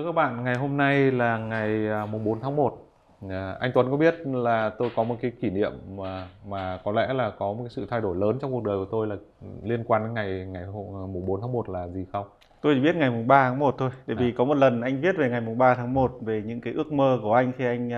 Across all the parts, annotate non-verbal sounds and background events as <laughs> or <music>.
Thưa các bạn, ngày hôm nay là ngày à, mùng 4 tháng 1. À, anh Tuấn có biết là tôi có một cái kỷ niệm mà mà có lẽ là có một cái sự thay đổi lớn trong cuộc đời của tôi là liên quan đến ngày ngày à, mùng 4 tháng 1 là gì không? Tôi chỉ biết ngày mùng 3 tháng 1 thôi, bởi vì à. có một lần anh viết về ngày mùng 3 tháng 1 về những cái ước mơ của anh khi anh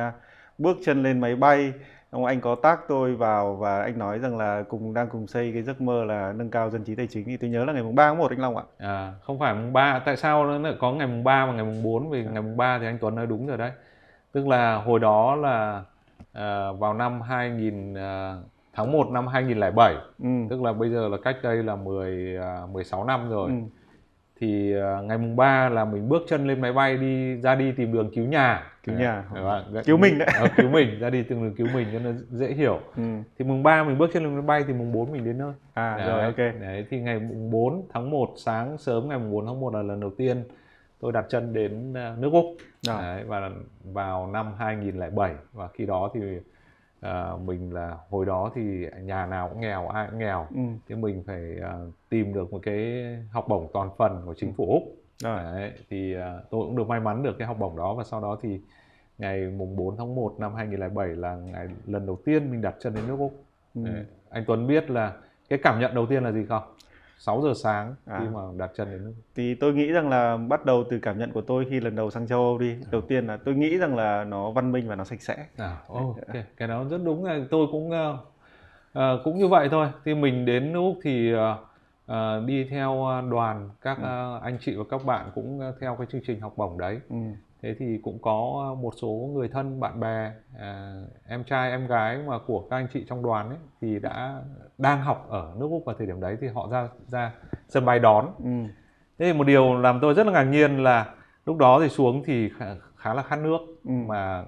bước chân lên máy bay ông anh có tác tôi vào và anh nói rằng là cùng đang cùng xây cái giấc mơ là nâng cao dân trí tài chính thì tôi nhớ là ngày mùng 3 tháng 1 anh Long ạ. À, không phải mùng 3, tại sao nó lại có ngày mùng 3 và ngày mùng 4 vì dạ. ngày mùng 3 thì anh Tuấn nói đúng rồi đấy. Tức là hồi đó là à, vào năm 2000 à, tháng 1 năm 2007, ừ. tức là bây giờ là cách đây là 10 à, 16 năm rồi. Ừ thì ờ, ngày mùng 3 là mình bước chân lên máy bay đi ra đi tìm đường cứu nhà cứu nhà nhà đấy, cứu mình đấy à, cứu mình ra đi tìm đường cứu mình cho nó dễ hiểu ừ. thì mùng 3 mình bước chân lên máy bay thì mùng 4 mình đến nơi à đấy, rồi ok đấy thì ngày mùng 4 tháng 1 sáng sớm ngày mùng 4 tháng 1 là lần đầu tiên tôi đặt chân đến ờ, nước Úc à. đấy, và vào năm 2007 và khi đó thì à, mình là hồi đó thì nhà nào cũng nghèo ai cũng nghèo ừ. thế mình phải à, tìm được một cái học bổng toàn phần của chính ừ. phủ úc Đấy, thì à, tôi cũng được may mắn được cái học bổng đó và sau đó thì ngày mùng 4 tháng 1 năm 2007 là ngày lần đầu tiên mình đặt chân đến nước úc ừ. Đấy. anh Tuấn biết là cái cảm nhận đầu tiên là gì không 6 giờ sáng à. khi mà đặt chân đến thì tôi nghĩ rằng là bắt đầu từ cảm nhận của tôi khi lần đầu sang châu Âu đi à. đầu tiên là tôi nghĩ rằng là nó văn minh và nó sạch sẽ à, oh, okay. Dạ. cái đó rất đúng tôi cũng uh, cũng như vậy thôi thì mình đến úc thì uh, uh, đi theo đoàn các uh, anh chị và các bạn cũng theo cái chương trình học bổng đấy ừ thế thì cũng có ờ, một số người thân bạn bè à, em trai em gái mà của các anh chị trong đoàn ấy thì đã đang học ở nước úc vào thời điểm đấy thì họ ra ra sân bay đón ừ. thế thì một điều làm tôi rất là ngạc nhiên là lúc đó thì xuống thì khá, là khát nước ừ. mà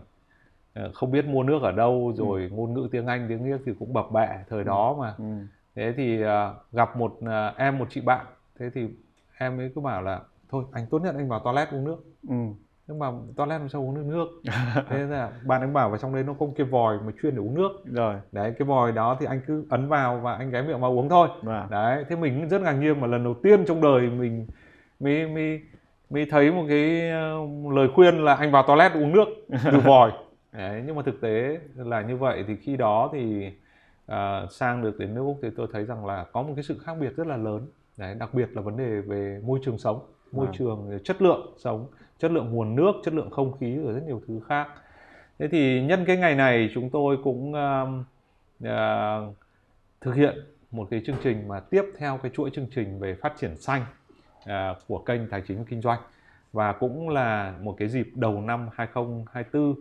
ờ, không biết mua nước ở đâu ừ. rồi ừ. ngôn ngữ tiếng anh tiếng Việt thì cũng bập bẹ thời ừ. đó mà ừ. thế thì à, gặp một à, em một chị bạn thế thì em ấy cứ bảo là thôi anh tốt nhất anh vào toilet uống nước ừ nhưng mà toilet làm sao uống được nước <laughs> thế là bạn ấy bảo vào trong đấy nó có một cái vòi mà chuyên để uống nước rồi đấy cái vòi đó thì anh cứ ấn vào và anh ghé miệng vào uống thôi à. đấy thế mình rất ngạc nhiên mà lần đầu tiên trong đời mình mới mới mới thấy một cái ờ, lời khuyên là anh vào toilet uống nước <laughs> từ vòi đấy nhưng mà thực tế là như vậy thì khi đó thì uh, sang được đến nước úc thì tôi thấy rằng là có một cái sự khác biệt rất là lớn đấy đặc biệt là vấn đề về môi trường sống môi à. trường chất lượng sống chất lượng nguồn nước chất lượng không khí rồi rất nhiều thứ khác thế thì nhân cái ngày này chúng tôi cũng uh, uh, thực hiện một cái chương trình mà tiếp theo cái chuỗi chương trình về phát triển xanh uh, của kênh tài chính kinh doanh và cũng là một cái dịp đầu năm 2024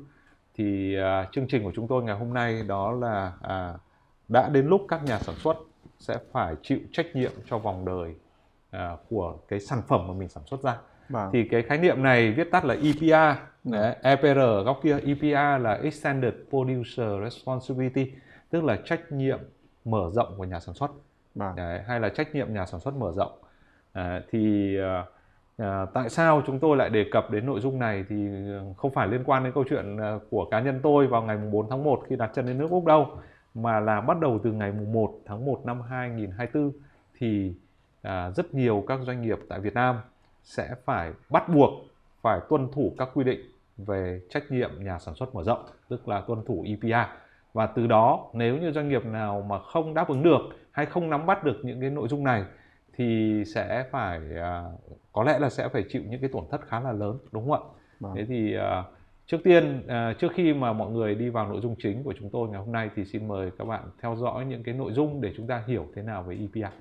thì uh, chương trình của chúng tôi ngày hôm nay đó là uh, đã đến lúc các nhà sản xuất sẽ phải chịu trách nhiệm cho vòng đời uh, của cái sản phẩm mà mình sản xuất ra Vâng. Thì cái khái niệm này viết tắt là EPR, Đấy, EPR góc kia EPR là Extended Producer Responsibility, tức là trách nhiệm mở rộng của nhà sản xuất. Vâng. Đấy, hay là trách nhiệm nhà sản xuất mở rộng. À, thì à, tại sao chúng tôi lại đề cập đến nội dung này thì ờ, không phải liên quan đến câu chuyện của cá nhân tôi vào ngày 4 tháng 1 khi đặt chân đến nước Úc đâu mà là bắt đầu từ ngày 1 tháng 1 năm 2024 thì à, rất nhiều các doanh nghiệp tại Việt Nam sẽ phải bắt buộc phải tuân thủ các quy định về trách nhiệm nhà sản xuất mở rộng, tức là tuân thủ EPR. Và từ đó nếu như doanh nghiệp nào mà không đáp ứng được hay không nắm bắt được những cái nội dung này thì sẽ phải à, có lẽ là sẽ phải chịu những cái tổn thất khá là lớn đúng không ạ? Vâng. Thế thì à, trước tiên à, trước khi mà mọi người đi vào nội dung chính của chúng tôi ngày hôm nay thì xin mời các bạn theo dõi những cái nội dung để chúng ta hiểu thế nào về EPR.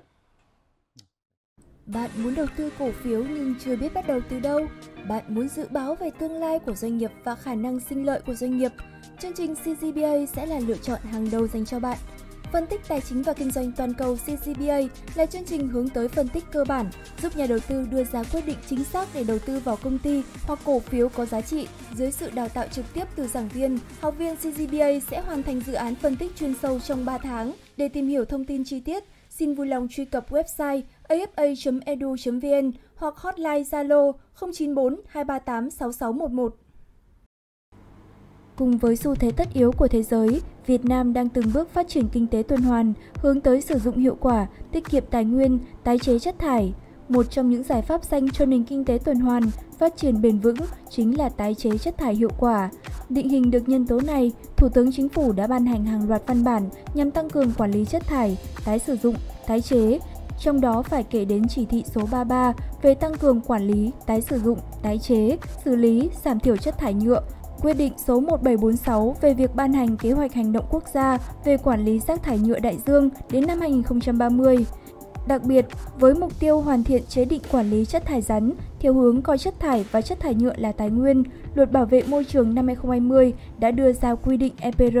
Bạn muốn đầu tư cổ phiếu nhưng chưa biết bắt đầu từ đâu? Bạn muốn dự báo về tương lai của doanh nghiệp và khả năng sinh lợi của doanh nghiệp? Chương trình CCBA sẽ là lựa chọn hàng đầu dành cho bạn. Phân tích tài chính và kinh doanh toàn cầu CCBA là chương trình hướng tới phân tích cơ bản, giúp nhà đầu tư đưa ra quyết định chính xác để đầu tư vào công ty hoặc cổ phiếu có giá trị. Dưới sự đào tạo trực tiếp từ giảng viên, học viên CCBA sẽ hoàn thành dự án phân tích chuyên sâu trong 3 tháng để tìm hiểu thông tin chi tiết xin vui lòng truy cập website afa.edu.vn hoặc hotline Zalo 094 238 6611. Cùng với xu thế tất yếu của thế giới, Việt Nam đang từng bước phát triển kinh tế tuần hoàn, hướng tới sử dụng hiệu quả, tiết kiệm tài nguyên, tái chế chất thải, một trong những giải pháp xanh cho nền kinh tế tuần hoàn, phát triển bền vững chính là tái chế chất thải hiệu quả. Định hình được nhân tố này, Thủ tướng Chính phủ đã ban hành hàng loạt văn bản nhằm tăng cường quản lý chất thải, tái sử dụng, tái chế, trong đó phải kể đến chỉ thị số 33 về tăng cường quản lý, tái sử dụng, tái chế, xử lý, giảm thiểu chất thải nhựa, quyết định số 1746 về việc ban hành kế hoạch hành động quốc gia về quản lý rác thải nhựa đại dương đến năm 2030. Đặc biệt, với mục tiêu hoàn thiện chế định quản lý chất thải rắn theo hướng coi chất thải và chất thải nhựa là tài nguyên, Luật Bảo vệ môi trường năm 2020 đã đưa ra quy định EPR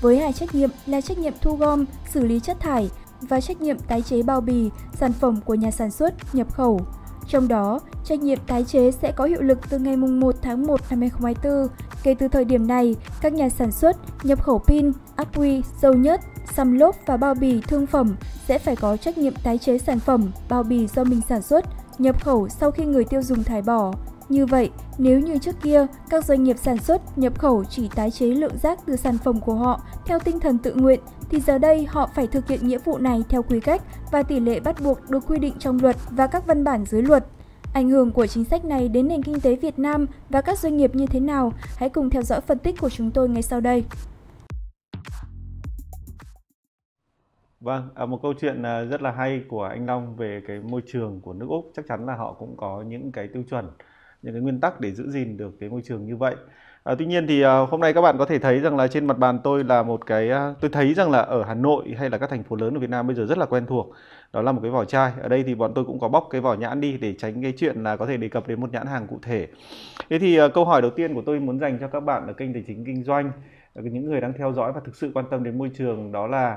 với hai trách nhiệm là trách nhiệm thu gom, xử lý chất thải và trách nhiệm tái chế bao bì, sản phẩm của nhà sản xuất, nhập khẩu. Trong đó, trách nhiệm tái chế sẽ có hiệu lực từ ngày 1 tháng 1 năm 2024. Kể từ thời điểm này, các nhà sản xuất, nhập khẩu pin, ắc quy, dầu nhớt, xăm lốp và bao bì thương phẩm sẽ phải có trách nhiệm tái chế sản phẩm, bao bì do mình sản xuất, nhập khẩu sau khi người tiêu dùng thải bỏ. Như vậy, nếu như trước kia, các doanh nghiệp sản xuất, nhập khẩu chỉ tái chế lượng rác từ sản phẩm của họ theo tinh thần tự nguyện, thì giờ đây họ phải thực hiện nghĩa vụ này theo quy cách và tỷ lệ bắt buộc được quy định trong luật và các văn bản dưới luật. Ảnh hưởng của chính sách này đến nền kinh tế Việt Nam và các doanh nghiệp như thế nào? Hãy cùng theo dõi phân tích của chúng tôi ngay sau đây. Vâng, à, một câu chuyện à, rất là hay của anh Long về cái môi trường của nước Úc chắc chắn là họ cũng có những cái tiêu chuẩn, những cái nguyên tắc để giữ gìn được cái môi trường như vậy. À, tuy nhiên thì à, hôm nay các bạn có thể thấy rằng là trên mặt bàn tôi là một cái tôi thấy rằng là ở Hà Nội hay là các thành phố lớn ở Việt Nam bây giờ rất là quen thuộc. Đó là một cái vỏ chai. Ở đây thì bọn tôi cũng có bóc cái vỏ nhãn đi để tránh cái chuyện là có thể đề cập đến một nhãn hàng cụ thể. Thế thì câu hỏi đầu tiên của tôi muốn dành cho các bạn ở kênh tài chính kinh doanh những người đang theo dõi và thực sự quan tâm đến môi trường đó là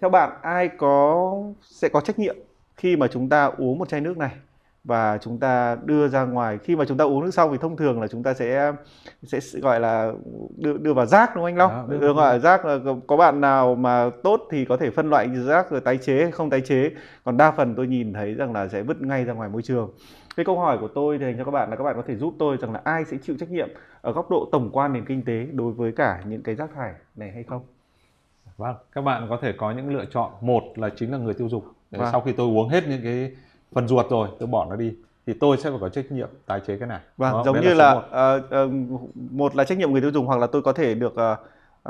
theo bạn ai có sẽ có trách nhiệm khi mà chúng ta uống một chai nước này và chúng ta đưa ra ngoài khi mà chúng ta uống nước xong thì thông thường là chúng ta sẽ sẽ gọi là đưa đưa vào rác đúng không anh Long? À, đưa vào rác là có bạn nào mà tốt thì có thể phân loại rác rồi tái chế không tái chế, còn đa phần tôi nhìn thấy rằng là sẽ vứt ngay ra ngoài môi trường. Cái câu hỏi của tôi dành cho các bạn là các bạn có thể giúp tôi rằng là ai sẽ chịu trách nhiệm ở góc độ tổng quan nền kinh tế đối với cả những cái rác thải này hay không? Vâng, các bạn có thể có những lựa chọn một là chính là người tiêu dùng. vâng. Sau khi tôi uống hết những cái phần ruột rồi, tôi bỏ nó đi thì tôi sẽ phải có trách nhiệm tái chế cái này. Vâng, giống như là, một. Uh, uh, một là trách nhiệm người tiêu dùng hoặc là tôi có thể được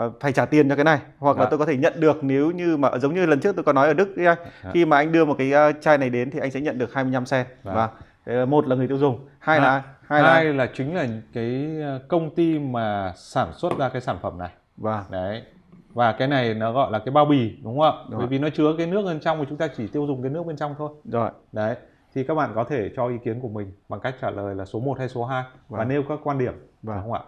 uh, phải trả tiền cho cái này hoặc Đã. là dạ. tôi có thể nhận được nếu như mà giống như lần trước tôi có nói ở Đức ấy, anh, Đã. Dạ. khi mà anh đưa một cái chai này đến thì anh sẽ nhận được 25 cent dạ. và vâng, một là người tiêu dùng hai Đã. là hai, hai là... là chính là cái công ty mà sản xuất ra cái sản phẩm này và vâng. đấy và cái này nó gọi là cái bao bì đúng không ạ đúng bởi vì nó chứa cái nước bên trong thì chúng ta chỉ tiêu dùng cái nước bên trong thôi rồi đấy thì các bạn có thể cho ý kiến của mình bằng cách trả lời là số 1 hay số 2 vâng. và nêu các quan điểm vâng. đúng không ạ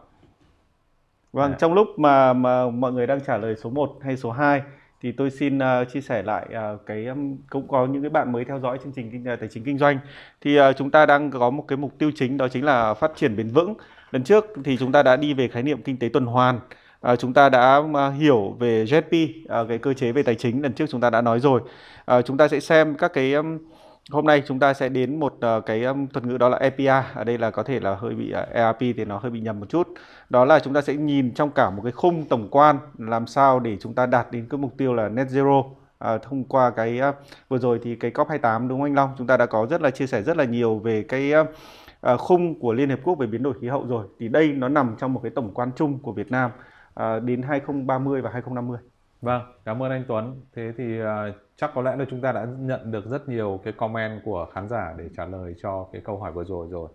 vâng đấy. trong lúc mà mà mọi người đang trả lời số 1 hay số 2 thì tôi xin uh, chia sẻ lại uh, cái um, cũng có những cái bạn mới theo dõi chương trình kinh, uh, tài chính kinh doanh thì uh, chúng ta đang có một cái mục tiêu chính đó chính là phát triển bền vững lần trước thì chúng ta đã đi về khái niệm kinh tế tuần hoàn à, chúng ta đã ờ, hiểu về JP à, ờ, cái cơ chế về tài chính lần trước chúng ta đã nói rồi à, chúng ta sẽ xem các cái hôm nay chúng ta sẽ đến một cái thuật ngữ đó là EPA ở đây là có thể là hơi bị ERP thì nó hơi bị nhầm một chút đó là chúng ta sẽ nhìn trong cả một cái khung tổng quan làm sao để chúng ta đạt đến cái mục tiêu là net zero à, thông qua cái vừa rồi thì cái COP28 đúng không anh Long chúng ta đã có rất là chia sẻ rất là nhiều về cái khung của Liên Hiệp Quốc về biến đổi khí hậu rồi thì đây nó nằm trong một cái tổng quan chung của Việt Nam À, đến 2030 và 2050. Vâng, cảm ơn anh Tuấn. Thế thì à, chắc có lẽ là chúng ta đã nhận được rất nhiều cái comment của khán giả để trả lời cho cái câu hỏi vừa rồi rồi.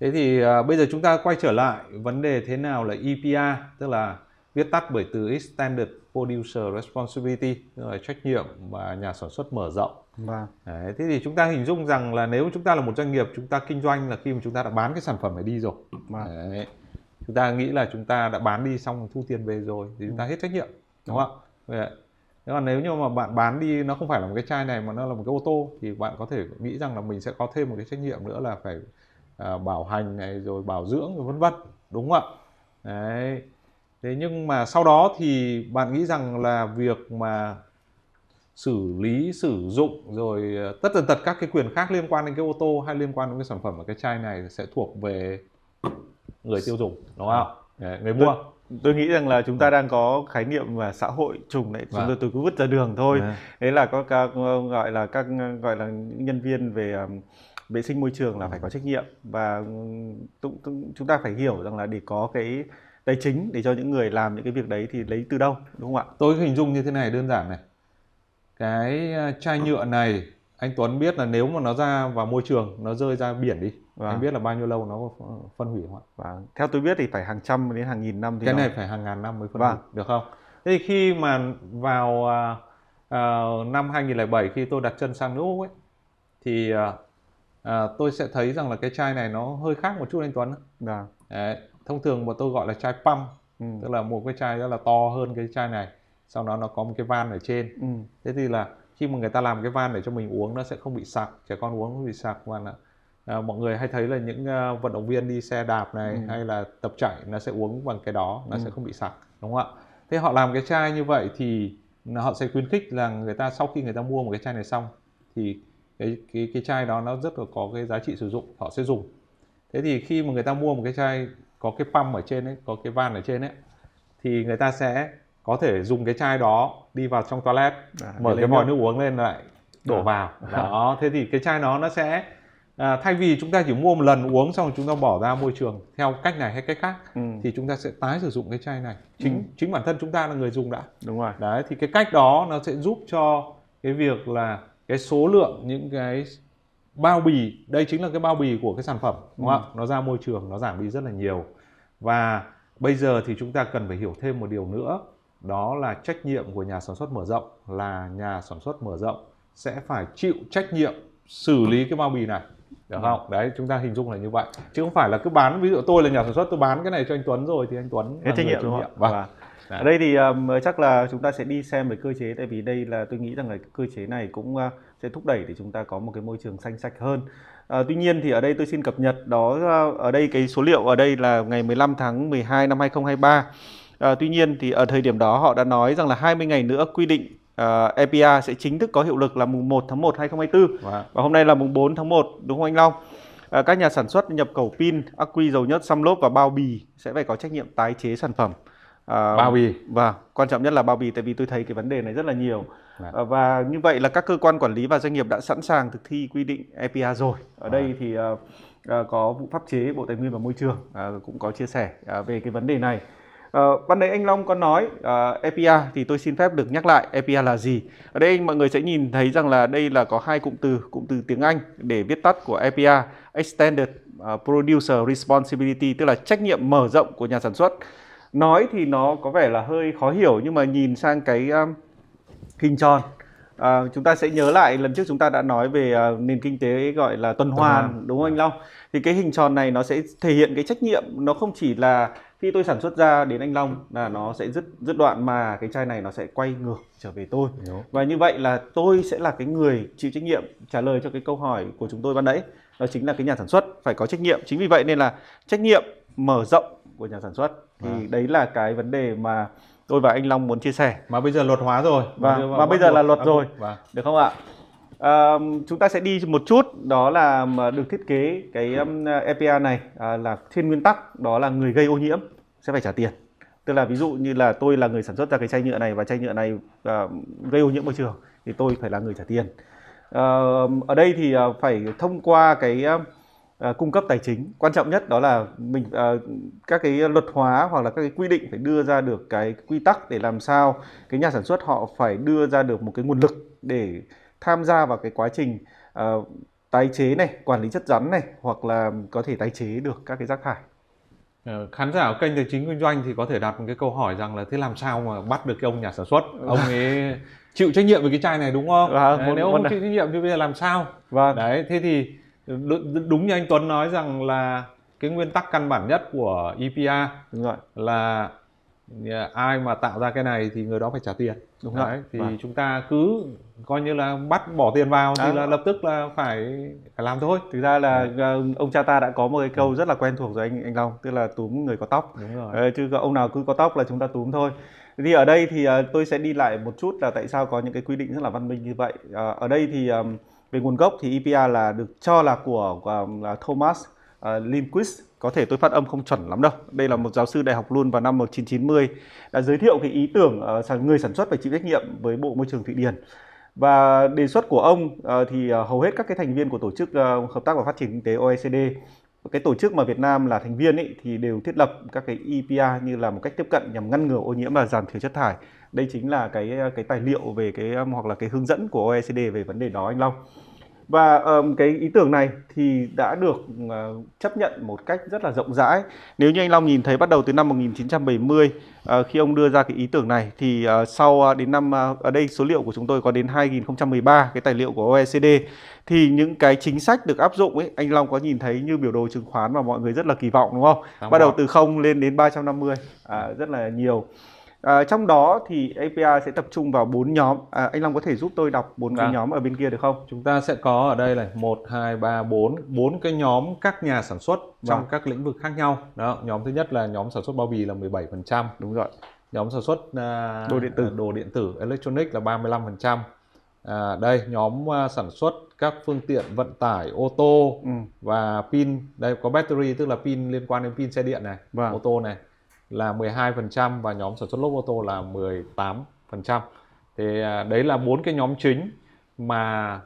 Thế thì à, bây giờ chúng ta quay trở lại vấn đề thế nào là EPR, tức là viết tắt bởi từ Extended Producer Responsibility, tức là trách nhiệm mà nhà sản xuất mở rộng. Vâng. Đấy, thế thì chúng ta hình dung rằng là nếu chúng ta là một doanh nghiệp, chúng ta kinh doanh là khi mà chúng ta đã bán cái sản phẩm này đi rồi. Vâng. Đấy chúng ta nghĩ là chúng ta đã bán đi xong thu tiền về rồi thì chúng ta ừ. hết trách nhiệm đúng không ạ nếu mà nếu như mà bạn bán đi nó không phải là một cái chai này mà nó là một cái ô tô thì bạn có thể nghĩ rằng là mình sẽ có thêm một cái trách nhiệm nữa là phải à, bảo hành này rồi bảo dưỡng rồi vân vân đúng không ạ đấy thế nhưng mà sau đó thì bạn nghĩ rằng là việc mà xử lý sử dụng rồi à, tất tần tật các cái quyền khác liên quan đến cái ô tô hay liên quan đến cái sản phẩm ở cái chai này sẽ thuộc về người tiêu dùng đúng không vâng. người mua tôi, tôi nghĩ rằng là chúng ta vâng. đang có khái niệm mà xã hội trùng đấy chúng vâng. tôi tôi cứ vứt ra đường thôi à. đấy là có các gọi là các gọi là nhân viên về um, vệ sinh môi trường là phải có trách nhiệm và chúng ta phải hiểu rằng là để có cái tài chính để cho những người làm những cái việc đấy thì lấy từ đâu đúng không ạ tôi hình dung như thế này đơn giản này cái chai nhựa này anh Tuấn biết là nếu mà nó ra vào môi trường nó rơi ra biển đi vâng. anh biết là bao nhiêu lâu nó phân hủy không ạ vâng. theo tôi biết thì phải hàng trăm đến hàng nghìn năm thì cái nó... này phải hàng ngàn năm mới phân vâng. hủy được không thế thì khi mà vào uh, năm 2007 khi tôi đặt chân sang nước Úc ấy thì uh, uh, tôi sẽ thấy rằng là cái chai này nó hơi khác một chút anh Tuấn vâng. Đấy, thông thường mà tôi gọi là chai pump ừ. tức là một cái chai rất là to hơn cái chai này sau đó nó có một cái van ở trên ừ. thế thì là khi mà người ta làm cái van để cho mình uống nó sẽ không bị sặc trẻ con uống không bị sặc và là à, mọi người hay thấy là những uh, vận động viên đi xe đạp này ừ. hay là tập chạy nó sẽ uống bằng cái đó nó ừ. sẽ không bị sặc đúng không ạ thế họ làm cái chai như vậy thì họ sẽ khuyến khích là người ta sau khi người ta mua một cái chai này xong thì cái cái cái chai đó nó rất là có cái giá trị sử dụng họ sẽ dùng thế thì khi mà người ta mua một cái chai có cái pump ở trên ấy có cái van ở trên ấy thì người ta sẽ có thể dùng cái chai đó đi vào trong toilet à, mở cái vòi nước uống lên lại đổ à. vào <laughs> đó thế thì cái chai đó nó sẽ à, thay vì chúng ta chỉ mua một lần uống xong chúng ta bỏ ra môi trường theo cách này hay cách khác ừ. thì chúng ta sẽ tái sử dụng cái chai này chính ừ. chính bản thân chúng ta là người dùng đã đúng rồi đấy thì cái cách đó nó sẽ giúp cho cái việc là cái số lượng những cái bao bì đây chính là cái bao bì của cái sản phẩm đúng không ừ. ạ nó ra môi trường nó giảm đi rất là nhiều và bây giờ thì chúng ta cần phải hiểu thêm một điều nữa đó là trách nhiệm của nhà sản xuất mở rộng là nhà sản xuất mở rộng sẽ phải chịu trách nhiệm xử lý cái bao bì này được vâng. không đấy chúng ta hình dung là như vậy chứ không phải là cứ bán ví dụ tôi là nhà sản xuất tôi bán cái này cho anh Tuấn rồi thì anh Tuấn hết trách nhiệm đúng không vâng. vâng. ở đây thì um, chắc là chúng ta sẽ đi xem về cơ chế tại vì đây là tôi nghĩ rằng là cơ chế này cũng uh, sẽ thúc đẩy để chúng ta có một cái môi trường xanh sạch hơn À, tuy nhiên thì ở đây tôi xin cập nhật đó à, ở đây cái số liệu ở đây là ngày 15 tháng 12 năm 2023 À, tuy nhiên thì ở thời điểm đó họ đã nói rằng là 20 ngày nữa quy định uh, ờ, EPA sẽ chính thức có hiệu lực là mùng 1 tháng 1 2024 wow. và hôm nay là mùng 4 tháng 1 đúng không anh Long? À, các nhà sản xuất nhập khẩu pin, ắc quy dầu nhớt, xăm lốp và bao bì sẽ phải có trách nhiệm tái chế sản phẩm. À, bao bì và vâng, quan trọng nhất là bao bì tại vì tôi thấy cái vấn đề này rất là nhiều à, và như vậy là các cơ quan quản lý và doanh nghiệp đã sẵn sàng thực thi quy định EPR rồi ở à. đây thì à, à, có vụ pháp chế Bộ Tài nguyên và Môi trường à, cũng có chia sẻ à, về cái vấn đề này Uh, ban nãy anh Long có nói uh, thì tôi xin phép được nhắc lại API là gì. Ở đây mọi người sẽ nhìn thấy rằng là đây là có hai cụm từ, cụm từ tiếng Anh để viết tắt của API, Extended ờ, Producer Responsibility tức là trách nhiệm mở rộng của nhà sản xuất. Nói thì nó có vẻ là hơi khó hiểu nhưng mà nhìn sang cái um, hình tròn À, chúng ta sẽ nhớ lại lần trước chúng ta đã nói về uh, nền kinh tế gọi là tuần hoàn đúng không anh Long? Thì cái hình tròn này nó sẽ thể hiện cái trách nhiệm nó không chỉ là khi tôi sản xuất ra đến anh Long là nó sẽ dứt dứt đoạn mà cái chai này nó sẽ quay ngược trở về tôi Đúng. và như vậy là tôi sẽ là cái người chịu trách nhiệm trả lời cho cái câu hỏi của chúng tôi ban nãy đó chính là cái nhà sản xuất phải có trách nhiệm chính vì vậy nên là trách nhiệm mở rộng của nhà sản xuất thì à. đấy là cái vấn đề mà tôi và anh Long muốn chia sẻ mà bây giờ luật hóa rồi và vâng, mà bây giờ là luật à, rồi à, được không ạ À, chúng ta sẽ đi một chút đó là được thiết kế cái EPA này à, là thiên nguyên tắc đó là người gây ô nhiễm sẽ phải trả tiền tức là ví dụ như là tôi là người sản xuất ra cái chai nhựa này và chai nhựa này à, gây ô nhiễm môi trường thì tôi phải là người trả tiền à, ở đây thì à, phải thông qua cái à, cung cấp tài chính quan trọng nhất đó là mình à, các cái luật hóa hoặc là các cái quy định phải đưa ra được cái quy tắc để làm sao cái nhà sản xuất họ phải đưa ra được một cái nguồn lực để tham gia vào cái quá trình uh, tái chế này quản lý chất rắn này hoặc là có thể tái chế được các cái rác thải ờ, khán giả của kênh tài chính kinh doanh thì có thể đặt một cái câu hỏi rằng là thế làm sao mà bắt được cái ông nhà sản xuất <laughs> ông ấy chịu trách nhiệm về cái chai này đúng không à, đấy, nếu ông chịu trách nhiệm thì bây giờ làm sao vâng. đấy thế thì đúng như anh Tuấn nói rằng là cái nguyên tắc căn bản nhất của EPA đúng rồi. là Dạ, ai mà tạo ra cái này thì người đó phải trả tiền đúng rồi thì vâng. chúng ta cứ coi như là bắt bỏ tiền vào thì à. là lập tức là phải phải làm thôi thực ra là đấy. Ờ, ông cha ta đã có một cái câu ừ. rất là quen thuộc rồi anh anh Long tức là túm người có tóc đúng rồi chứ ông nào cứ có tóc là chúng ta túm thôi thì ở đây thì ờ, tôi sẽ đi lại một chút là tại sao có những cái quy định rất là văn minh như vậy ờ, ở đây thì về nguồn gốc thì EPR là được cho là của, của là Thomas uh, ờ, Lindquist có thể tôi phát âm không chuẩn lắm đâu đây là một giáo sư đại học luôn vào năm 1990 đã giới thiệu cái ý tưởng uh, người sản xuất phải chịu trách nhiệm với bộ môi trường thụy điển và đề xuất của ông uh, thì uh, hầu hết các cái thành viên của tổ chức uh, hợp tác và phát triển kinh tế OECD cái tổ chức mà Việt Nam là thành viên ấy, thì đều thiết lập các cái EPR như là một cách tiếp cận nhằm ngăn ngừa ô nhiễm và giảm thiểu chất thải. Đây chính là cái cái tài liệu về cái hoặc là cái hướng dẫn của OECD về vấn đề đó anh Long và um, cái ý tưởng này thì đã được uh, chấp nhận một cách rất là rộng rãi. Nếu như anh Long nhìn thấy bắt đầu từ năm 1970 uh, ờ, khi ông đưa ra cái ý tưởng này thì uh, sau uh, đến năm uh, ở đây số liệu của chúng tôi có đến 2013 cái tài liệu của OECD thì những cái chính sách được áp dụng ấy anh Long có nhìn thấy như biểu đồ chứng khoán mà mọi người rất là kỳ vọng đúng không? Đúng bắt đầu từ 0 lên đến 350 uh, à, rất là nhiều. À, trong đó thì API sẽ tập trung vào bốn nhóm. À, anh Long có thể giúp tôi đọc bốn cái dạ. nhóm ở bên kia được không? Chúng ta sẽ có ở đây này 1 2 3 4, bốn cái nhóm các nhà sản xuất vâng. trong các lĩnh vực khác nhau. Đó, nhóm thứ nhất là nhóm sản xuất bao bì là 17%. Đúng rồi. Nhóm sản xuất uh, đồ điện tử, à, đồ điện tử electronic là 35%. À, đây nhóm à, sản xuất các phương tiện vận tải ô tô ừ. và pin đây có battery tức là pin liên quan đến pin xe điện này vâng. ô tô này là 12% và nhóm sản xuất lốp ô tô là 18%. Thì à, đấy là bốn cái nhóm chính mà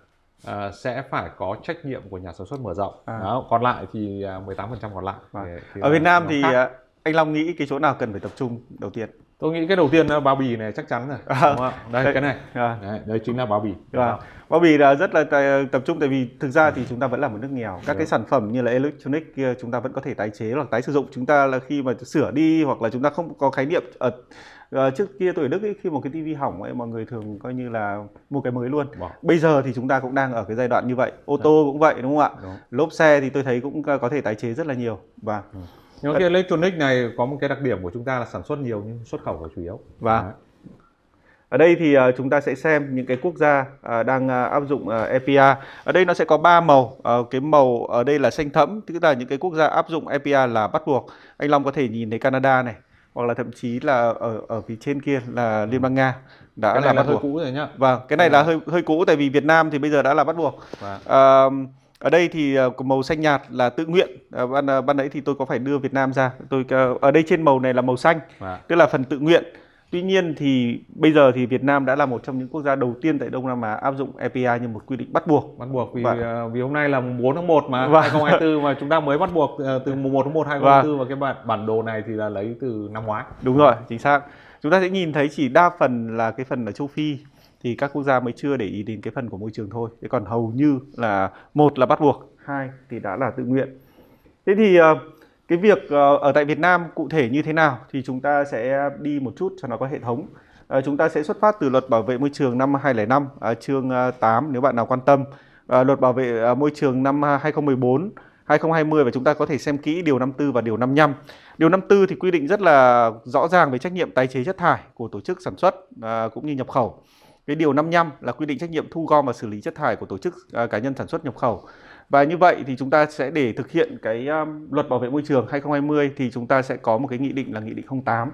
À, sẽ phải có trách nhiệm của nhà sản xuất mở rộng. À. Đó, còn lại thì 18% à, còn lại. À. Thì, thì Ở Việt Nam thì khác. À, anh Long nghĩ cái chỗ nào cần phải tập trung đầu tiên? tôi nghĩ cái đầu tiên là bao bì này chắc chắn rồi à, đúng không? đây, đây cái này à. Đây đấy, chính là bao bì vâng. bao bì là rất là tập trung tại vì thực ra thì chúng ta vẫn là một nước nghèo các cái sản phẩm như là electronic chúng ta vẫn có thể tái chế hoặc tái sử dụng chúng ta là khi mà sửa đi hoặc là chúng ta không có khái niệm ở ờ, trước kia tuổi Đức ấy, khi một cái tivi hỏng ấy mọi người thường coi như là mua cái mới luôn. Vâng. Bây giờ thì chúng ta cũng đang ở cái giai đoạn như vậy. Ô tô dạ. cũng vậy đúng không ạ? Lốp xe thì tôi thấy cũng ờ, có thể tái chế rất là nhiều và vâng. wow nhưng cái electronic này có một cái đặc điểm của chúng ta là sản xuất nhiều nhưng xuất khẩu là chủ yếu và vâng. Ở đây thì à, chúng ta sẽ xem những cái quốc gia à, đang à, áp dụng EPA. Ở đây nó sẽ có 3 màu. Ờ, cái màu ở đây là xanh thẫm, tức là những cái quốc gia áp dụng EPA là bắt buộc. Anh Long có thể nhìn thấy Canada này, hoặc là thậm chí là ở ở phía trên kia là Liên bang Nga đã cái này là, là bắt buộc. hơi cũ rồi nhá. Vâng, cái này à. là vâng. hơi hơi cũ tại vì Việt Nam thì bây giờ đã là bắt buộc. Vâng. À, ở đây thì ờ, màu xanh nhạt là tự nguyện à, ban ờ, ban nãy thì tôi có phải đưa Việt Nam ra tôi ở đây trên màu này là màu xanh à. tức là phần tự nguyện tuy nhiên thì bây giờ thì Việt Nam đã là một trong những quốc gia đầu tiên tại Đông Nam Á áp dụng EPI như một quy định bắt buộc bắt buộc vì và... Vâng. vì hôm nay là 4 tháng 1 mà và... Vâng. 2024 mà chúng ta mới bắt buộc từ mùng 1 tháng 1 2024 và... và cái bản bản đồ này thì là lấy từ năm ngoái đúng rồi chính xác chúng ta sẽ nhìn thấy chỉ đa phần là cái phần ở châu Phi thì các quốc gia mới chưa để ý đến cái phần của môi trường thôi thế còn hầu như là một là bắt buộc hai thì đã là tự nguyện thế thì ờ, cái việc ờ, ở tại Việt Nam cụ thể như thế nào thì chúng ta sẽ đi một chút cho nó có hệ thống ờ, chúng ta sẽ xuất phát từ luật bảo vệ môi trường năm 2005 chương 8 nếu bạn nào quan tâm luật bảo vệ môi trường năm 2014 2020 và chúng ta có thể xem kỹ điều 54 và điều 55. Điều 54 thì quy định rất là rõ ràng về trách nhiệm tái chế chất thải của tổ chức sản xuất cũng như nhập khẩu. Cái điều 55 là quy định trách nhiệm thu gom và xử lý chất thải của tổ chức à, cá nhân sản xuất nhập khẩu. Và như vậy thì chúng ta sẽ để thực hiện cái um, luật bảo vệ môi trường 2020 thì chúng ta sẽ có một cái nghị định là nghị định 08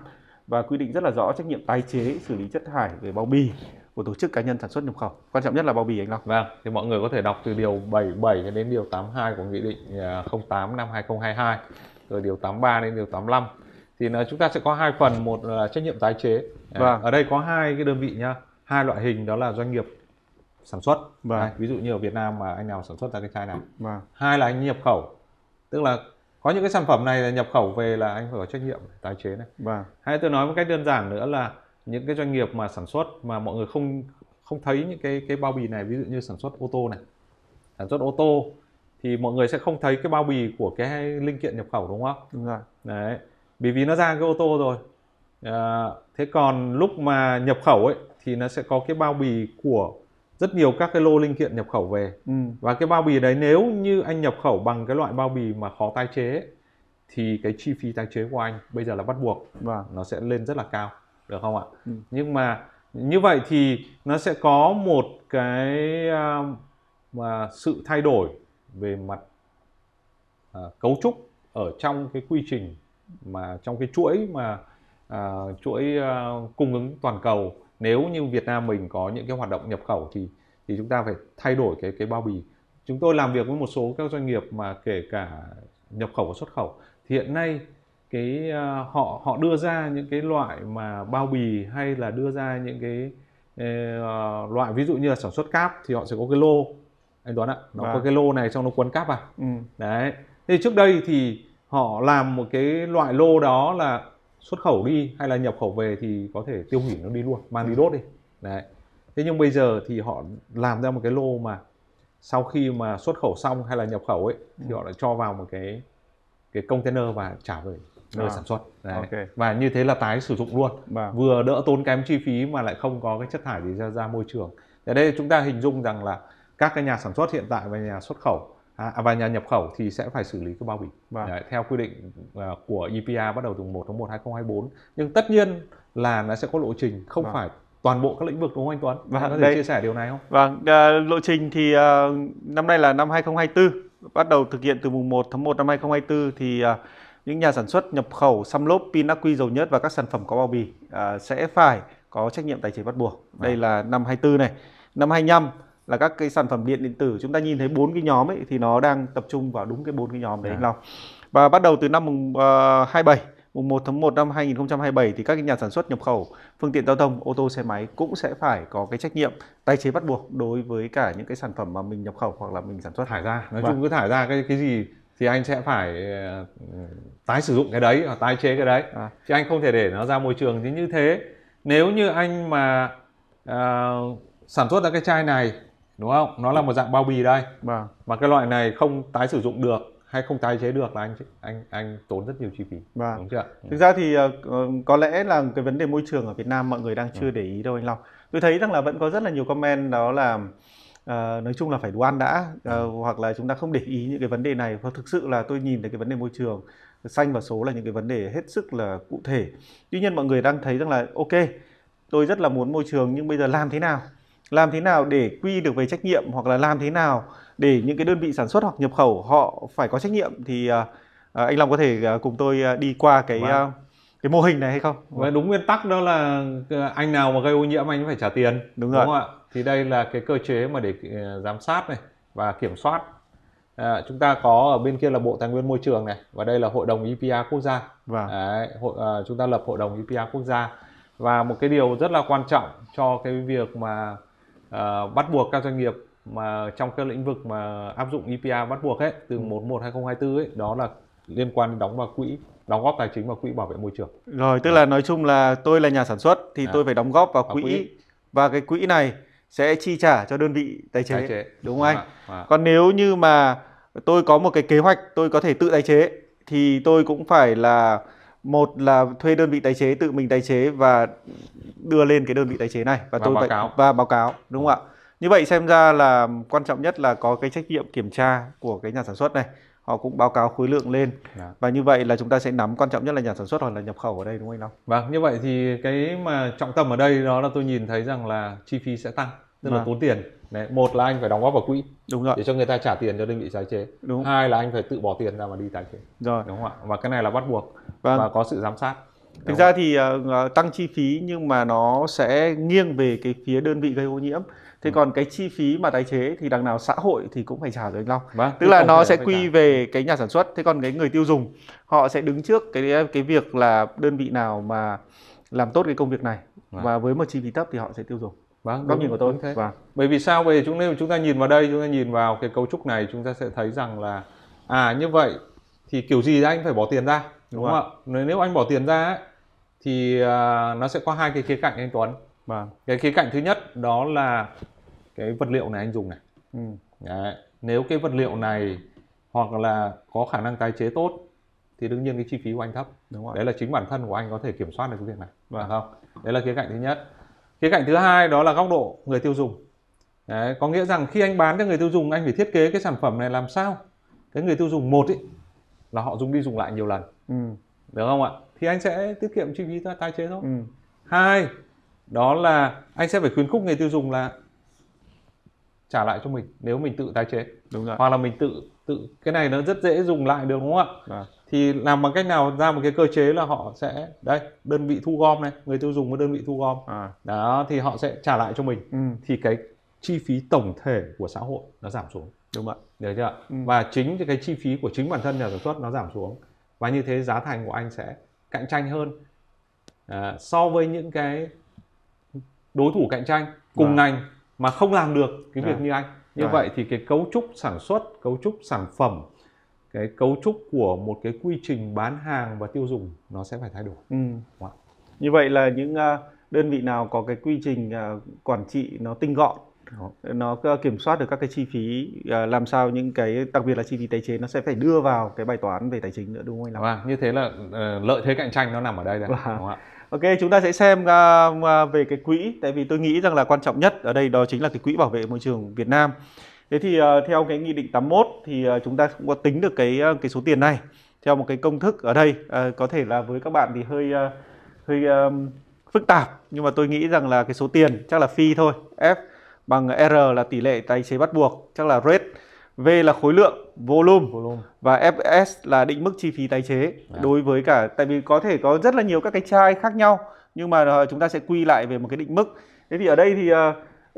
và quy định rất là rõ trách nhiệm tái chế xử lý chất thải về bao bì của tổ chức cá nhân sản xuất nhập khẩu. Quan trọng nhất là bao bì anh Long. Vâng, thì mọi người có thể đọc từ điều 77 cho đến điều 82 của nghị định 08 à, năm 2022 rồi điều 83 đến điều 85 thì à, chúng ta sẽ có hai phần một là trách nhiệm tái chế à, vâng. ở đây có hai cái đơn vị nha hai loại hình đó là doanh nghiệp sản xuất vâng. Đấy, ví dụ như ở Việt Nam mà anh nào sản xuất ra cái chai này vâng. hai là anh nhập khẩu tức là có những cái sản phẩm này là nhập khẩu về là anh phải có trách nhiệm tái chế này vâng. hay tôi nói một cách đơn giản nữa là những cái doanh nghiệp mà sản xuất mà mọi người không không thấy những cái cái bao bì này ví dụ như sản xuất ô tô này sản xuất ô tô thì mọi người sẽ không thấy cái bao bì của cái linh kiện nhập khẩu đúng không đúng rồi đấy bởi vì nó ra cái ô tô rồi à, thế còn lúc mà nhập khẩu ấy thì nó sẽ có cái bao bì của rất nhiều các cái lô linh kiện nhập khẩu về ừ. và cái bao bì đấy nếu như anh nhập khẩu bằng cái loại bao bì mà khó tái chế thì cái chi phí tái chế của anh bây giờ là bắt buộc và vâng. nó sẽ lên rất là cao được không ạ ừ. nhưng mà như vậy thì nó sẽ có một cái ờ, mà sự thay đổi về mặt uh, cấu trúc ở trong cái quy trình mà trong cái chuỗi mà uh, chuỗi uh, cung ứng toàn cầu nếu như Việt Nam mình có những cái hoạt động nhập khẩu thì thì chúng ta phải thay đổi cái cái bao bì chúng tôi làm việc với một số các doanh nghiệp mà kể cả nhập khẩu và xuất khẩu thì hiện nay cái uh, họ họ đưa ra những cái loại mà bao bì hay là đưa ra những cái uh, loại ví dụ như là sản xuất cáp thì họ sẽ có cái lô anh đoán ạ nó à. có vâng. cái lô này trong nó cuốn cáp à ừ. đấy thì trước đây thì họ làm một cái loại lô đó là xuất khẩu đi hay là nhập khẩu về thì có thể tiêu hủy nó đi luôn mang đi đốt đi đấy thế nhưng bây giờ thì họ làm ra một cái lô mà sau khi mà xuất khẩu xong hay là nhập khẩu ấy thì ừ. họ lại cho vào một cái cái container và trả về nơi à. sản xuất đấy. Okay. và như thế là tái sử dụng luôn và. Vâng. vừa đỡ tốn kém chi phí mà lại không có cái chất thải gì ra ra môi trường ở đây chúng ta hình dung rằng là các cái nhà sản xuất hiện tại và nhà xuất khẩu À, à, và nhà nhập khẩu thì sẽ phải xử lý cái bao bì vâng. Đấy, theo quy định uh, của EPA bắt đầu từ 1 tháng 1 2024 nhưng tất nhiên là nó sẽ có lộ trình không vâng. phải toàn bộ các lĩnh vực đúng không anh Tuấn? Vâng, anh có thể đây. chia sẻ điều này không? Vâng, à, lộ trình thì à, năm nay là năm 2024 bắt đầu thực hiện từ mùng 1 tháng 1 năm 2024 thì à, những nhà sản xuất nhập khẩu xăm lốp pin ắc quy dầu nhớt và các sản phẩm có bao bì à, sẽ phải có trách nhiệm tài chính bắt buộc. Đây à. là năm 24 này. Năm 25 là các cái sản phẩm điện điện tử chúng ta nhìn thấy bốn cái nhóm ấy thì nó đang tập trung vào đúng cái bốn cái nhóm đấy anh à. Long và bắt đầu từ năm mùng uh, à, 27 mùng 1 tháng 1 năm 2027 thì các nhà sản xuất nhập khẩu phương tiện giao thông ô tô xe máy cũng sẽ phải có cái trách nhiệm tái chế bắt buộc đối với cả những cái sản phẩm mà mình nhập khẩu hoặc là mình sản xuất thải ra nói vâng. chung cứ thải ra cái cái gì thì anh sẽ phải ờ, tái sử dụng cái đấy hoặc tái chế cái đấy à. chứ anh không thể để nó ra môi trường thì như thế nếu như anh mà uh, sản xuất ra cái chai này đúng không nó là một dạng bao bì đây vâng. mà cái loại này không tái sử dụng được hay không tái chế được là anh anh anh tốn rất nhiều chi phí vâng. đúng chưa thực ra thì ờ, ờ, có lẽ là cái vấn đề môi trường ở Việt Nam mọi người đang chưa vâng. để ý đâu anh Long tôi thấy rằng là vẫn có rất là nhiều comment đó là À, nói chung là phải đủ ăn đã à, ừ. hoặc là chúng ta không để ý những cái vấn đề này và thực sự là tôi nhìn thấy cái vấn đề môi trường xanh và số là những cái vấn đề hết sức là cụ thể tuy nhiên mọi người đang thấy rằng là ok tôi rất là muốn môi trường nhưng bây giờ làm thế nào làm thế nào để quy được về trách nhiệm hoặc là làm thế nào để những cái đơn vị sản xuất hoặc nhập khẩu họ phải có trách nhiệm thì uh, anh Long có thể à, cùng tôi đi qua cái wow. Vâng. uh, cái mô hình này hay không? Và vâng, đúng nguyên tắc đó là anh nào mà gây ô nhiễm anh phải trả tiền đúng, rồi. không ạ? Thì đây là cái cơ chế mà để giám sát này và kiểm soát. À, chúng ta có ở bên kia là Bộ Tài nguyên Môi trường này và đây là Hội đồng EPA quốc gia. Vâng. Đấy, hội, à, chúng ta lập Hội đồng EPA quốc gia và một cái điều rất là quan trọng cho cái việc mà uh, bắt buộc các doanh nghiệp mà trong các lĩnh vực mà áp dụng EPR bắt buộc ấy từ 1/1 ừ. 2024 ấy đó là liên quan đóng vào quỹ đóng góp tài chính vào quỹ bảo vệ môi trường. Rồi tức à. là nói chung là tôi là nhà sản xuất thì à. tôi phải đóng góp vào quỹ, vào quỹ và cái quỹ này sẽ chi trả cho đơn vị tài chế, tài chế. đúng không anh? À, à. Còn nếu như mà tôi có một cái kế hoạch tôi có thể tự tài chế thì tôi cũng phải là một là thuê đơn vị tái chế tự mình tái chế và đưa lên cái đơn vị tái chế này và, và tôi báo vậy, cáo. và báo cáo đúng không ạ như vậy xem ra là quan trọng nhất là có cái trách nhiệm kiểm tra của cái nhà sản xuất này họ cũng báo cáo khối lượng lên dạ. và như vậy là chúng ta sẽ nắm quan trọng nhất là nhà sản xuất hoặc là nhập khẩu ở đây đúng không anh Long? Vâng, như vậy thì cái mà trọng tâm ở đây đó là tôi nhìn thấy rằng là chi phí sẽ tăng, tức à. là vâng. tốn tiền Đấy, một là anh phải đóng góp vào quỹ đúng rồi để cho người ta trả tiền cho đơn vị tái chế đúng hai là anh phải tự bỏ tiền ra mà đi tái chế rồi đúng không ạ và cái này là bắt buộc vâng. và có sự giám sát đúng thực ra thì uh, tăng chi phí nhưng mà nó sẽ nghiêng về cái phía đơn vị gây ô nhiễm thế ừ. còn cái chi phí mà tái chế thì đằng nào xã hội thì cũng phải trả rồi anh Long vâng, tức là nó sẽ quy trả. về cái nhà sản xuất thế còn cái người tiêu dùng họ sẽ đứng trước cái cái việc là đơn vị nào mà làm tốt cái công việc này vâng. và với một chi phí thấp thì họ sẽ tiêu dùng vâng góc nhìn của tôi thế vâng. bởi vì sao về chúng nếu chúng ta nhìn vào đây chúng ta nhìn vào cái cấu trúc này chúng ta sẽ thấy rằng là à như vậy thì kiểu gì anh phải bỏ tiền ra đúng, đúng vâng. không ạ nếu anh bỏ tiền ra ấy, thì uh, nó sẽ có hai cái khía cạnh anh Tuấn vâng. cái khía cạnh thứ nhất đó là cái vật liệu này anh dùng này ừ. Đấy. nếu cái vật liệu này hoặc là có khả năng tái chế tốt thì đương nhiên cái chi phí của anh thấp đúng không đấy là chính bản thân của anh có thể kiểm soát được cái việc này vâng. không đấy là khía cạnh thứ nhất khía cạnh thứ hai đó là góc độ người tiêu dùng Đấy, có nghĩa rằng khi anh bán cho người tiêu dùng anh phải thiết kế cái sản phẩm này làm sao cái người tiêu dùng một ý, là họ dùng đi dùng lại nhiều lần ừ. được không ạ thì anh sẽ tiết kiệm chi phí tái chế thôi ừ. hai đó là anh sẽ phải khuyến khích người tiêu dùng là trả lại cho mình nếu mình tự tái chế đúng rồi hoặc là mình tự tự cái này nó rất dễ dùng lại được đúng không ạ à thì làm bằng cách nào ra một cái cơ chế là họ sẽ đây đơn vị thu gom này người tiêu dùng với đơn vị thu gom à. đó thì họ sẽ trả lại cho mình ừ. thì cái chi phí tổng thể của xã hội nó giảm xuống đúng không ạ được chưa ừ. và chính cái chi phí của chính bản thân nhà sản xuất nó giảm xuống và như thế giá thành của anh sẽ cạnh tranh hơn à, so với những cái đối thủ cạnh tranh cùng à. ngành mà không làm được cái việc à. như anh như à. vậy thì cái cấu trúc sản xuất cấu trúc sản phẩm cái cấu trúc của một cái quy trình bán hàng và tiêu dùng nó sẽ phải thay đổi ừ. như vậy là những à, đơn vị nào có cái quy trình à, quản trị nó tinh gọn nó à, kiểm soát được các cái chi phí làm sao những cái đặc biệt là chi phí tái chế nó sẽ phải đưa vào cái bài toán về tài chính nữa đúng không anh Lâm? Vâng, như thế là ờ, lợi thế cạnh tranh nó nằm ở đây đấy. À. Vâng. Đúng không ạ? Ok, chúng ta sẽ xem về cái quỹ tại vì tôi nghĩ rằng là quan trọng nhất ở đây đó chính là cái quỹ bảo vệ môi trường Việt Nam. Thế thì ờ, theo cái nghị định 81 thì ờ, chúng ta cũng có tính được cái ờ, cái số tiền này theo một cái công thức ở đây à, có thể là với các bạn thì hơi hơi um, phức tạp nhưng mà tôi nghĩ rằng là cái số tiền chắc là phi thôi F bằng R là tỷ lệ tái chế bắt buộc chắc là rate V là khối lượng volume, volume. và FS là định mức chi phí tái chế yeah. Dạ. đối với cả tại vì có thể có rất là nhiều các cái chai khác nhau nhưng mà chúng ta sẽ quy lại về một cái định mức thế thì ở đây thì uh,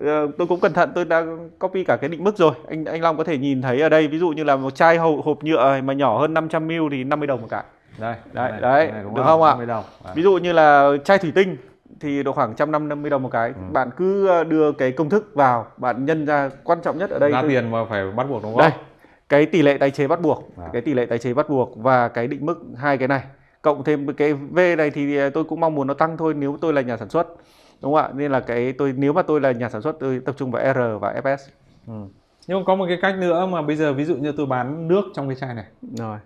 Ờ, tôi cũng cẩn thận tôi đã copy cả cái định mức rồi anh anh Long có thể nhìn thấy ở đây ví dụ như là một chai hộp, hộp nhựa mà nhỏ hơn 500 ml thì 50 đồng một cái đây đấy này, đấy này được không ạ à? ví dụ như là chai thủy tinh thì độ khoảng 150 đồng một cái. Ừ. Bạn cứ ờ, đưa cái công thức vào, bạn nhân ra quan trọng nhất ở đây giá tiền mà phải bắt buộc đúng không? Đây. Cái tỷ lệ tái chế bắt buộc, à. cái tỷ lệ tái chế bắt buộc và cái định mức hai cái này. Cộng thêm cái V này thì ờ, tôi cũng mong muốn nó tăng thôi nếu tôi là nhà sản xuất đúng không ạ nên là cái tôi nếu mà tôi là nhà sản xuất tôi tập trung vào R và FS ừ. nhưng có một cái cách nữa mà bây giờ ví dụ như tôi bán nước trong cái chai này rồi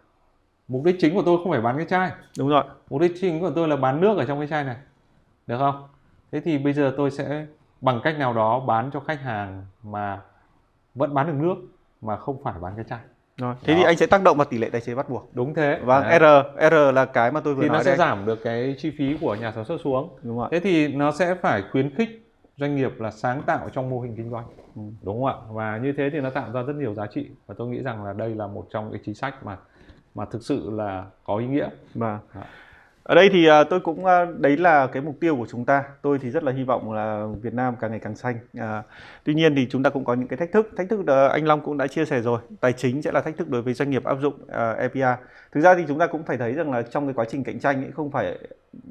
mục đích chính của tôi không phải bán cái chai đúng rồi mục đích chính của tôi là bán nước ở trong cái chai này được không thế thì bây giờ tôi sẽ bằng cách nào đó bán cho khách hàng mà vẫn bán được nước mà không phải bán cái chai rồi. Thế Đó. thì anh sẽ tác động vào tỷ lệ tài chính bắt buộc. Đúng thế. Và vâng, R R là cái mà tôi vừa thì nói. Thì nó sẽ đây. giảm được cái chi phí của nhà sản xuất xuống. Đúng không ạ Thế thì nó sẽ phải khuyến khích doanh nghiệp là sáng tạo trong mô hình kinh doanh. Ừ. Đúng không ạ? Và như thế thì nó tạo ra rất nhiều giá trị và tôi nghĩ rằng là đây là một trong cái chính sách mà mà thực sự là có ý nghĩa. Mà. Vâng ở đây thì à, tôi cũng à, đấy là cái mục tiêu của chúng ta tôi thì rất là hy vọng là Việt Nam càng ngày càng xanh à, tuy nhiên thì chúng ta cũng có những cái thách thức thách thức ờ, anh Long cũng đã chia sẻ rồi tài chính sẽ là thách thức đối với doanh nghiệp áp dụng à, EPR thực ra thì chúng ta cũng phải thấy rằng là trong cái quá trình cạnh tranh ấy không phải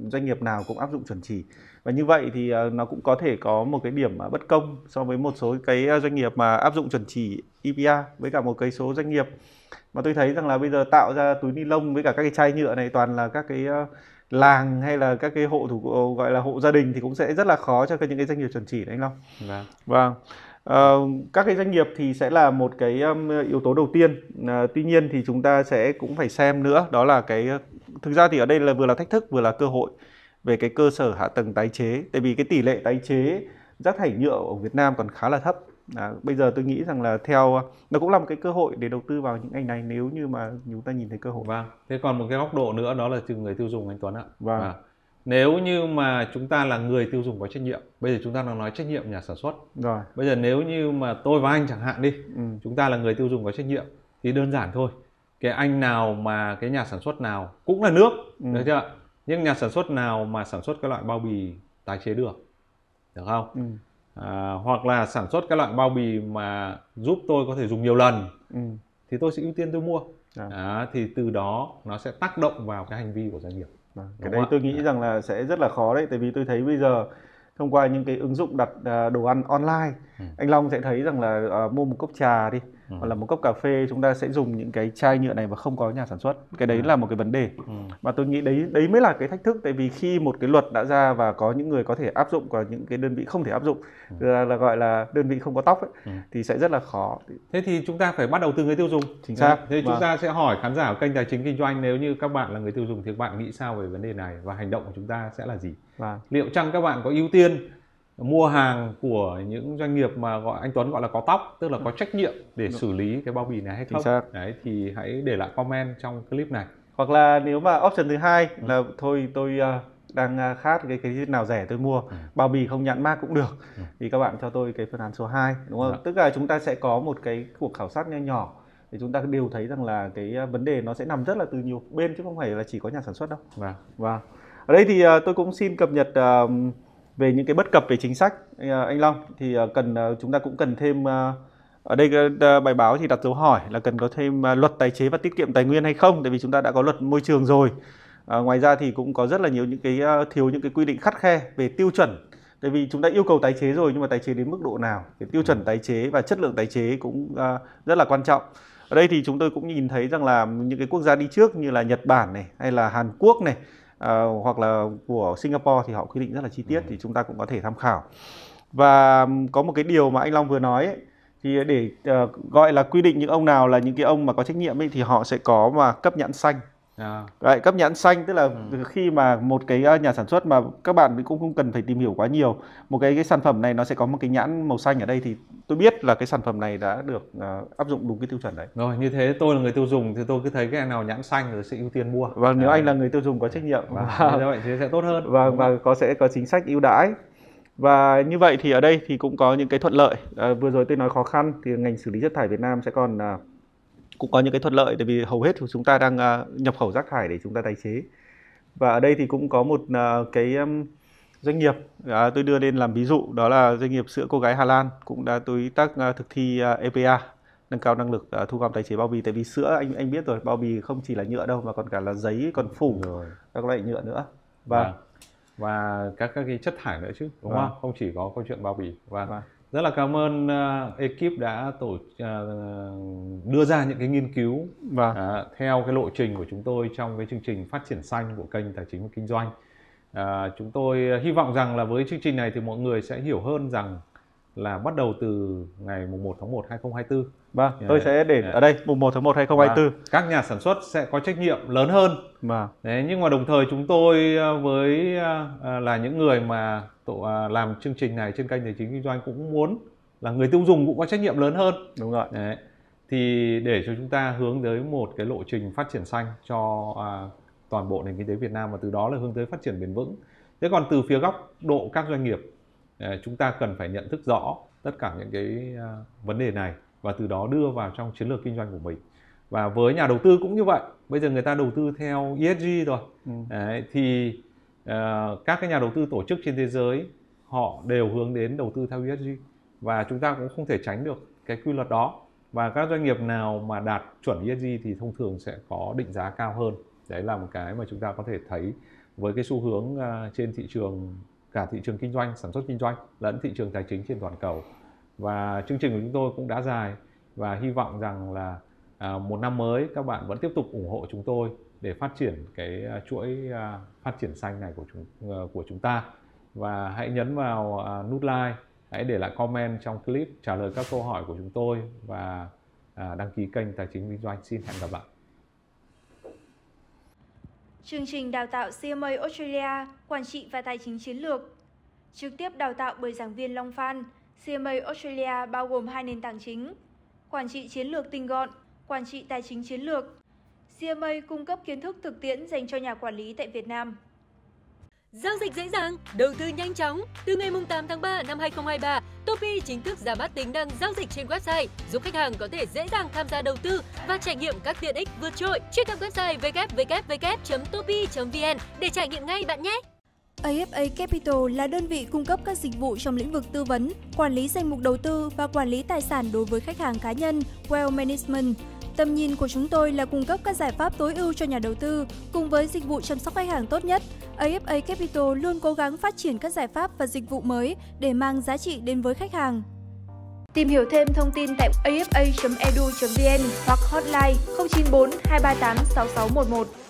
doanh nghiệp nào cũng áp dụng chuẩn chỉ và như vậy thì ờ, nó cũng có thể có một cái điểm à, bất công so với một số cái ờ, doanh nghiệp mà áp dụng chuẩn chỉ EPA với cả một cái số doanh nghiệp mà tôi thấy rằng là bây giờ tạo ra túi ni lông với cả các cái chai nhựa này toàn là các cái ờ, làng hay là các cái hộ thủ gọi là hộ gia đình thì cũng sẽ rất là khó cho những cái doanh nghiệp chuẩn chỉ đấy anh Long. Vâng. Vâng. Uh, các cái doanh nghiệp thì sẽ là một cái um, yếu tố đầu tiên uh, tuy nhiên thì chúng ta sẽ cũng phải xem nữa đó là cái thực ra thì ở đây là vừa là thách thức vừa là cơ hội về cái cơ sở hạ tầng tái chế tại vì cái tỷ lệ tái chế rác thải nhựa ở Việt Nam còn khá là thấp à, bây giờ tôi nghĩ rằng là theo nó cũng là một cái cơ hội để đầu tư vào những ngành này nếu như mà chúng ta nhìn thấy cơ hội vâng thế còn một cái góc độ nữa đó là từ người tiêu dùng anh Tuấn ạ vâng à, nếu như mà chúng ta là người tiêu dùng có trách nhiệm bây giờ chúng ta đang nói trách nhiệm nhà sản xuất rồi bây giờ nếu như mà tôi và anh chẳng hạn đi ừ. chúng ta là người tiêu dùng có trách nhiệm thì đơn giản thôi cái anh nào mà cái nhà sản xuất nào cũng là nước ừ. được chưa ạ nhưng nhà sản xuất nào mà sản xuất cái loại bao bì tái chế được được không ừ. à, hoặc là sản xuất cái loại bao bì mà giúp tôi có thể dùng nhiều lần ừ. thì tôi sẽ ưu tiên tôi mua à. À, thì từ đó nó sẽ tác động vào cái hành vi của doanh nghiệp à, cái đấy tôi nghĩ à. rằng là sẽ rất là khó đấy tại vì tôi thấy bây giờ thông qua những cái ứng dụng đặt à, đồ ăn online ừ. anh long sẽ thấy rằng là uh, mua một cốc trà đi Ừ. hoặc là một cốc cà phê chúng ta sẽ dùng những cái chai nhựa này và không có nhà sản xuất cái đấy ừ. là một cái vấn đề ừ. mà tôi nghĩ đấy đấy mới là cái thách thức tại vì khi một cái luật đã ra và có những người có thể áp dụng và những cái đơn vị không thể áp dụng ừ. là, là gọi là đơn vị không có tóc ấy, ừ. thì sẽ rất là khó thế thì chúng ta phải bắt đầu từ người tiêu dùng chính xác thế vâng. chúng ta sẽ hỏi khán giả kênh tài chính kinh doanh nếu như các bạn là người tiêu dùng thì các bạn nghĩ sao về vấn đề này và hành động của chúng ta sẽ là gì vâng. liệu chăng các bạn có ưu tiên mua hàng của những doanh nghiệp mà gọi anh Tuấn gọi là có tóc tức là ừ. có trách nhiệm để xử lý cái bao bì này hay không đấy thì hãy để lại comment trong clip này hoặc là nếu mà option thứ hai ừ. là ừ. thôi tôi uh, đang ờ, khát cái cái nào rẻ tôi mua ừ. bao bì không nhãn mát cũng được ừ. thì các bạn cho tôi cái phương án số 2 đúng không? Dạ. Tức là chúng ta sẽ có một cái cuộc khảo sát nho nhỏ thì chúng ta đều thấy rằng là cái ờ, vấn đề nó sẽ nằm rất là từ nhiều bên chứ không phải là chỉ có nhà sản xuất đâu. và vâng. vâng. Ở đây thì uh, tôi cũng xin cập nhật uh, về những cái bất cập về chính sách ờ, anh Long thì ờ, cần ờ, chúng ta cũng cần thêm ở đây bài báo thì đặt dấu hỏi là cần có thêm luật tài chế và tiết kiệm tài nguyên hay không tại vì chúng ta đã có luật môi trường rồi à, ngoài ra thì cũng có rất là nhiều những cái thiếu những cái quy định khắt khe về tiêu chuẩn tại vì chúng ta yêu cầu tái chế rồi nhưng mà tái chế đến mức độ nào cái tiêu chuẩn tái chế và chất lượng tái chế cũng rất là quan trọng ở đây thì chúng tôi cũng nhìn thấy rằng là những cái quốc gia đi trước như là Nhật Bản này hay là Hàn Quốc này uh, hoặc là của Singapore thì họ quy định rất là chi tiết ừ. thì chúng ta cũng có thể tham khảo và có một cái điều mà anh Long vừa nói ấy, thì để uh, gọi là quy định những ông nào là những cái ông mà có trách nhiệm ấy, thì họ sẽ có mà cấp nhãn xanh À. Đấy, cấp nhãn xanh tức là ừ. khi mà một cái à, nhà sản xuất mà các bạn cũng không cần phải tìm hiểu quá nhiều một cái cái sản phẩm này nó sẽ có một cái nhãn màu xanh ở đây thì tôi biết là cái sản phẩm này đã được uh, áp dụng đúng cái tiêu chuẩn đấy rồi như thế tôi là người tiêu dùng thì tôi cứ thấy cái nào nhãn xanh rồi sẽ ưu tiên mua và vâng, nếu à. anh là người tiêu dùng có trách nhiệm như vâng, vậy thì sẽ tốt hơn và vâng, và có sẽ có chính sách ưu đãi và như vậy thì ở đây thì cũng có những cái thuận lợi à, vừa rồi tôi nói khó khăn thì ngành xử lý chất thải Việt Nam sẽ còn uh, cũng có những cái thuận lợi tại vì hầu hết chúng ta đang à, nhập khẩu rác thải để chúng ta tái chế và ở đây thì cũng có một à, cái doanh nghiệp à, tôi đưa lên làm ví dụ đó là doanh nghiệp sữa cô gái Hà Lan cũng đã đối tác thực thi EPA nâng cao năng lực thu gom tái chế bao bì tại vì sữa anh anh biết rồi bao bì không chỉ là nhựa đâu mà còn cả là giấy còn phủ rồi. các loại nhựa nữa và à. và các các cái chất thải nữa chứ đúng à. không không chỉ có câu chuyện bao bì và à rất là cảm ơn uh, ekip đã tổ uh, đưa ra những cái nghiên cứu vâng. uh, theo cái lộ trình của chúng tôi trong cái chương trình phát triển xanh của kênh tài chính và kinh doanh uh, chúng tôi hy vọng rằng là với chương trình này thì mọi người sẽ hiểu hơn rằng là bắt đầu từ ngày mùng 1 tháng 1 2024. Vâng, yeah. Dạ. tôi sẽ để dạ. ở đây mùng 1 tháng 1 2024. Và các nhà sản xuất sẽ có trách nhiệm lớn hơn. Vâng. nhưng mà đồng thời chúng tôi với là những người mà tổ à, làm chương trình này trên kênh tài chính kinh doanh cũng muốn là người tiêu dùng cũng có trách nhiệm lớn hơn đúng rồi đấy thì để cho chúng ta hướng tới một cái lộ trình phát triển xanh cho à, toàn bộ nền kinh tế Việt Nam và từ đó là hướng tới phát triển bền vững thế còn từ phía góc độ các doanh nghiệp à, chúng ta cần phải nhận thức rõ tất cả những cái à, vấn đề này và từ đó đưa vào trong chiến lược kinh doanh của mình và với nhà đầu tư cũng như vậy bây giờ người ta đầu tư theo ESG rồi ừ. đấy, thì Ờ, các cái nhà đầu tư tổ chức trên thế giới họ đều hướng đến đầu tư theo ESG và chúng ta cũng không thể tránh được cái quy luật đó và các doanh nghiệp nào mà đạt chuẩn ESG thì thông thường sẽ có định giá cao hơn đấy là một cái mà chúng ta có thể thấy với cái xu hướng ờ, trên thị trường cả thị trường kinh doanh sản xuất kinh doanh lẫn thị trường tài chính trên toàn cầu và chương trình của chúng tôi cũng đã dài và hy vọng rằng là ờ, một năm mới các bạn vẫn tiếp tục ủng hộ chúng tôi để phát triển cái à, chuỗi à, phát triển xanh này của chúng ờ, của chúng ta và hãy nhấn vào à, nút like hãy để lại comment trong clip trả lời các câu hỏi của chúng tôi và đăng ký kênh tài chính kinh doanh xin hẹn gặp bạn chương trình đào tạo CMA Australia quản trị và tài chính chiến lược trực tiếp đào tạo bởi giảng viên Long Phan CMA Australia bao gồm hai nền tảng chính quản trị chiến lược tinh gọn quản trị tài chính chiến lược CMA cung cấp kiến thức thực tiễn dành cho nhà quản lý tại Việt Nam. Giao dịch dễ dàng, đầu tư nhanh chóng. Từ ngày 8 tháng 3 năm 2023, Topi chính thức ra mắt tính năng giao dịch trên website, giúp khách hàng có thể dễ dàng tham gia đầu tư và trải nghiệm các tiện ích vượt trội. Truy cập website www.topi.vn để trải nghiệm ngay bạn nhé! AFA Capital là đơn vị cung cấp các dịch vụ trong lĩnh vực tư vấn, quản lý danh mục đầu tư và quản lý tài sản đối với khách hàng cá nhân, Wealth Management – Tầm nhìn của chúng tôi là cung cấp các giải pháp tối ưu cho nhà đầu tư cùng với dịch vụ chăm sóc khách hàng tốt nhất. AFA Capital luôn cố gắng phát triển các giải pháp và dịch vụ mới để mang giá trị đến với khách hàng. Tìm hiểu thêm thông tin tại afa.edu.vn hoặc hotline 094 238 6611.